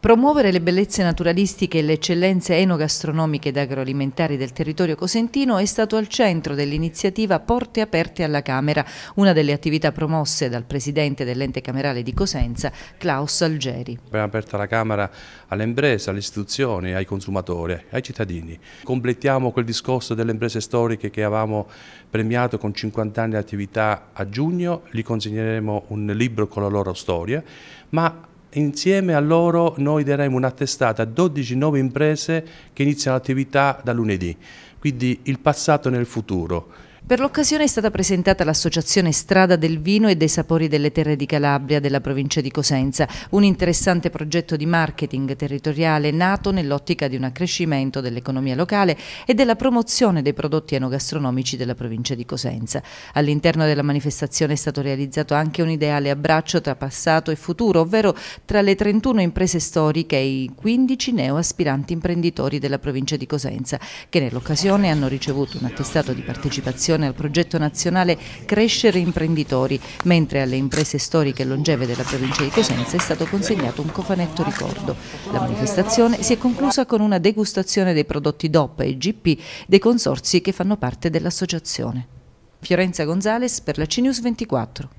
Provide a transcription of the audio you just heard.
Promuovere le bellezze naturalistiche e le eccellenze enogastronomiche ed agroalimentari del territorio cosentino è stato al centro dell'iniziativa Porte Aperte alla Camera, una delle attività promosse dal presidente dell'ente camerale di Cosenza, Klaus Algeri. Abbiamo aperto la Camera alle imprese, alle istituzioni, ai consumatori, ai cittadini. Completiamo quel discorso delle imprese storiche che avevamo premiato con 50 anni di attività a giugno, gli consegneremo un libro con la loro storia, ma insieme a loro noi daremo un'attestata a 12 nuove imprese che iniziano l'attività da lunedì, quindi il passato nel futuro per l'occasione è stata presentata l'associazione Strada del Vino e dei Sapori delle Terre di Calabria della provincia di Cosenza, un interessante progetto di marketing territoriale nato nell'ottica di un accrescimento dell'economia locale e della promozione dei prodotti enogastronomici della provincia di Cosenza. All'interno della manifestazione è stato realizzato anche un ideale abbraccio tra passato e futuro, ovvero tra le 31 imprese storiche e i 15 neoaspiranti imprenditori della provincia di Cosenza, che nell'occasione hanno ricevuto un attestato di partecipazione attenzione al progetto nazionale Crescere Imprenditori, mentre alle imprese storiche e longeve della provincia di Cosenza è stato consegnato un cofanetto ricordo. La manifestazione si è conclusa con una degustazione dei prodotti DOP e GP dei consorzi che fanno parte dell'associazione. Fiorenza Gonzales per la CNews 24.